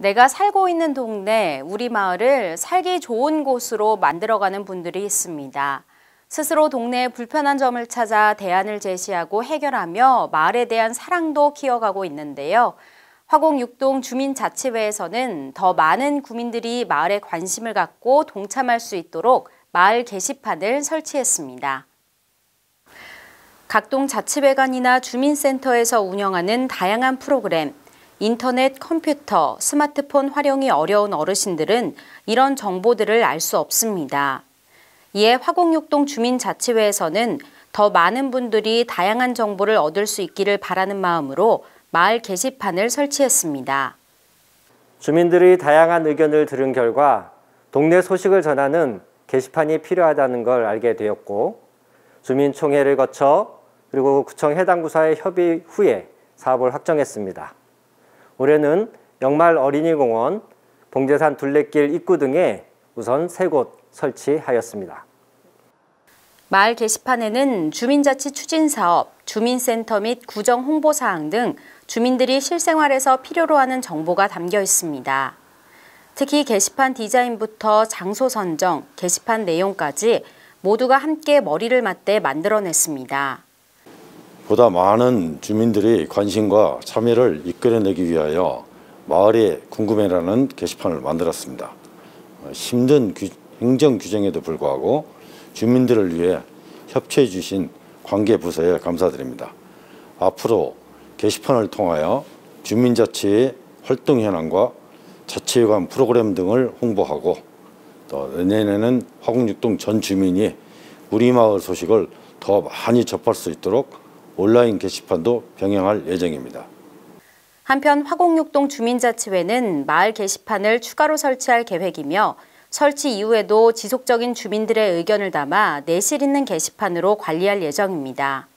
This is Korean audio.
내가 살고 있는 동네, 우리 마을을 살기 좋은 곳으로 만들어가는 분들이 있습니다. 스스로 동네의 불편한 점을 찾아 대안을 제시하고 해결하며 마을에 대한 사랑도 키워가고 있는데요. 화곡 6동 주민자치회에서는 더 많은 구민들이 마을에 관심을 갖고 동참할 수 있도록 마을 게시판을 설치했습니다. 각동 자치회관이나 주민센터에서 운영하는 다양한 프로그램, 인터넷, 컴퓨터, 스마트폰 활용이 어려운 어르신들은 이런 정보들을 알 수 없습니다. 이에 화곡육동 주민자치회에서는 더 많은 분들이 다양한 정보를 얻을 수 있기를 바라는 마음으로 마을 게시판을 설치했습니다. 주민들이 다양한 의견을 들은 결과 동네 소식을 전하는 게시판이 필요하다는 걸 알게 되었고 주민총회를 거쳐 그리고 구청 해당 부서의 협의 후에 사업을 확정했습니다. 올해는 영말 어린이공원, 봉제산 둘레길 입구 등에 우선 세곳 설치하였습니다. 마을 게시판에는 주민자치 추진 사업, 주민센터 및 구정 홍보 사항 등 주민들이 실생활에서 필요로 하는 정보가 담겨 있습니다. 특히 게시판 디자인부터 장소 선정, 게시판 내용까지 모두가 함께 머리를 맞대 만들어냈습니다. 보다 많은 주민들의 관심과 참여를 이끌어내기 위하여 마을의 궁금해라는 게시판을 만들었습니다. 어, 힘든 규, 행정 규정에도 불구하고 주민들을 위해 협조해 주신 관계 부서에 감사드립니다. 앞으로 게시판을 통하여 주민자치의 활동 현황과 자치에 관 프로그램 등을 홍보하고 또 내년에는 화곡육동 전 주민이 우리 마을 소식을 더 많이 접할 수 있도록 온라인 게시판도 병행할 예정입니다. 한편 화곡육동 주민자치회는 마을 게시판을 추가로 설치할 계획이며 설치 이후에도 지속적인 주민들의 의견을 담아 내실 있는 게시판으로 관리할 예정입니다.